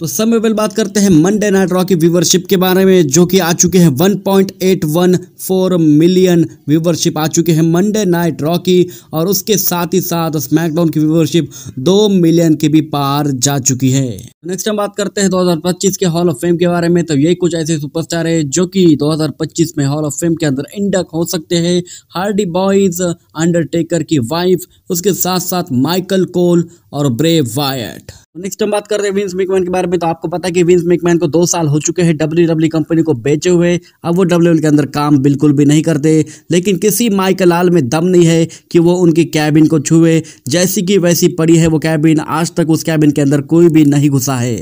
तो सब में बात करते हैं मंडे नाइट रॉ की व्यूवरशिप के बारे में जो कि आ चुके हैं 1.814 मिलियन व्यूवरशिप आ चुके हैं मंडे नाइट रॉ की और उसके साथ ही साथ स्मैकडाउन की व्यूवरशिप 2 मिलियन के भी पार जा चुकी है नेक्स्ट हम बात करते हैं 2025 के हॉल ऑफ फेम के बारे में तो यही कुछ ऐसे सुपरस्टार है जो कि दो में हॉल ऑफ फेम के अंदर इंडक हो सकते हैं हार्डी बॉयज अंडरटेकर की वाइफ उसके साथ साथ माइकल कोल और ब्रे वायट नेक्स्ट हम बात कर रहे हैं विंस मिकमैन के बारे में तो आपको पता है कि विंस मिकमैन को दो साल हो चुके हैं डब्ल्यू डब्ल्यू कंपनी को बेचे हुए अब वो डब्ल्यू e के अंदर काम बिल्कुल भी नहीं करते लेकिन किसी माइक लाल में दम नहीं है कि वो उनकी कैबिन को छुए जैसी कि वैसी पड़ी है वो कैबिन आज तक उस कैबिन के अंदर कोई भी नहीं घुसा है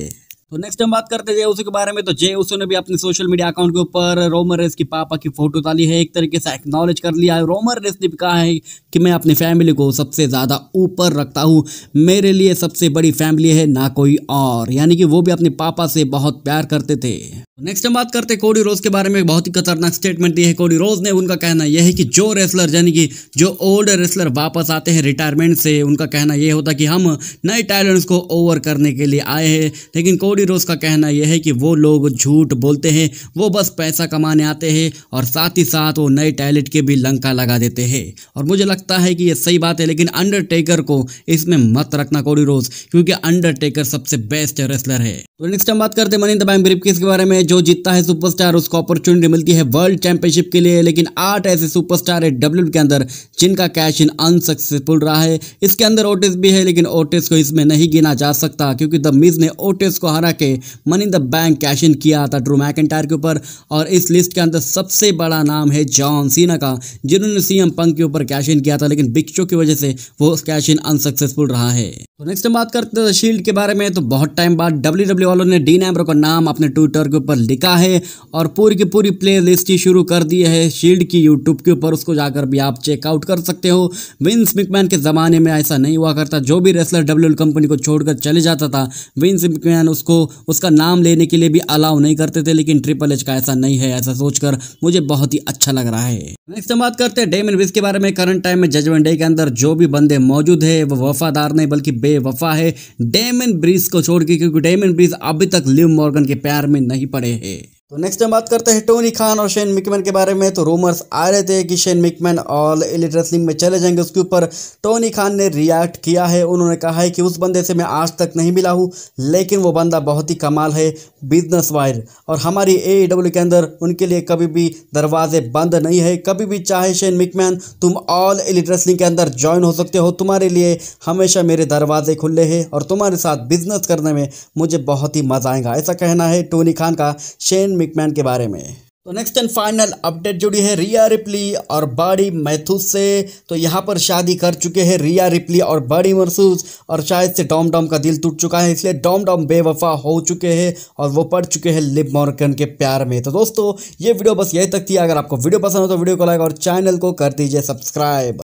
तो नेक्स्ट हम बात करते हैं जेउसो के बारे में तो जेउसो ने भी अपने सोशल मीडिया अकाउंट के ऊपर रोमर रेस की पापा की फोटो डाली है एक तरीके से एक्नॉलेज कर लिया है रोमर रेस ने भी कहा है कि मैं अपनी फैमिली को सबसे ज़्यादा ऊपर रखता हूँ मेरे लिए सबसे बड़ी फैमिली है ना कोई और यानी कि वो भी अपने पापा से बहुत प्यार करते थे नेक्स्ट तो हम बात करते हैं कोडी रोज के बारे में बहुत ही खतरनाक स्टेटमेंट दी है कोडी रोज ने उनका कहना यह है कि जो रेसलर यानी कि जो ओल्ड रेसलर वापस आते हैं रिटायरमेंट से उनका कहना यह होता कि हम नए टैलेंट्स को ओवर करने के लिए आए हैं लेकिन कोडी कोडी रोज का कहना यह है कि वो लोग झूठ बोलते हैं वो बस पैसा कमाने आते हैं और साथ ही साथ वो नए टैलेंट के भी लंका लगा देते हैं और मुझे लगता है कि ये सही बात है लेकिन अंडरटेकर को इसमें मत रखना कोडी रोज क्योंकि अंडरटेकर सबसे बेस्ट रेसलर है तो नेक्स्ट हम बात करते हैं मनी दबाइम के बारे में जो जीतता है सुपरस्टार उसको अपॉर्चुनिटी मिलती है वर्ल्ड चैंपियनशिप के लिए लेकिन आठ ऐसे सुपरस्टार है डब्ल्यू के अंदर जिनका कैश इन अनसक्सेसफुल रहा है इसके अंदर ओटिस भी है लेकिन ओटिस को इसमें नहीं गिना जा सकता क्योंकि द मिज ने ओटिस को हरा अठारह के money in the bank cash in किया था ड्रू मैकेंटायर के ऊपर और इस लिस्ट के अंदर सबसे बड़ा नाम है जॉन सीना का जिन्होंने सीएम पंक के ऊपर कैश इन किया था लेकिन बिक्चो की वजह से वो कैश इन अनसक्सेसफुल रहा है तो नेक्स्ट हम बात करते हैं शील्ड के बारे में तो बहुत टाइम बाद डब्ल्यू डब्ल्यू वालों ने डीन एम्ब्रो का नाम अपने ट्विटर के ऊपर लिखा है और पूरी की पूरी प्ले लिस्ट ही शुरू कर दी है शील्ड की यूट्यूब के ऊपर उसको जाकर भी आप चेकआउट कर सकते हो विंस मिकमैन के ज़माने में ऐसा नहीं हुआ करता जो भी रेसलर डब्ल्यू कंपनी को छोड़कर चले जाता था विंस मिकमैन उसको उसका नाम लेने के लिए भी अलाउ नहीं करते थे लेकिन ट्रिपल एच का ऐसा नहीं है ऐसा सोचकर मुझे बहुत ही अच्छा लग रहा है नेक्स्ट हम बात करते हैं डेमिन विज के बारे में करंट टाइम में जजमेंट डे के अंदर जो भी बंदे मौजूद है वो वफादार नहीं बल्कि बेवफा है डेमन ब्रिज को छोड़ के क्योंकि डेमन ब्रिज अभी तक लिव मॉर्गन के प्यार में नहीं पड़े हैं तो नेक्स्ट हम बात करते हैं टोनी खान और शेन मिकमैन के बारे में तो रूमर्स आ रहे थे कि Shane McMahon All Elite Wrestling में चले जाएंगे उसके ऊपर टोनी खान ने रिएक्ट किया है उन्होंने कहा है कि उस बंदे से मैं आज तक नहीं मिला हूँ लेकिन वो बंदा बहुत ही कमाल है बिजनेस वायर और हमारी ए e के अंदर उनके लिए कभी भी दरवाजे बंद नहीं है कभी भी चाहे शेन मिकमैन तुम ऑल एलिट रेसलिंग के अंदर ज्वाइन हो सकते हो तुम्हारे लिए हमेशा मेरे दरवाजे खुले हैं और तुम्हारे साथ बिजनेस करने में मुझे बहुत ही मज़ा आएगा ऐसा कहना है टोनी खान का शेन मिकमैन के बारे में तो नेक्स्ट एंड फाइनल अपडेट जुड़ी है रिया रिपली और बाड़ी मैथूस से तो यहाँ पर शादी कर चुके हैं रिया रिपली और बाड़ी मरसूस और शायद से डॉम डॉम का दिल टूट चुका है इसलिए डॉम डॉम बेवफा हो चुके हैं और वो पड़ चुके हैं लिप मॉर्कन के प्यार में तो दोस्तों ये वीडियो बस यही तक थी अगर आपको वीडियो पसंद हो तो वीडियो को लाइक और चैनल को कर दीजिए सब्सक्राइब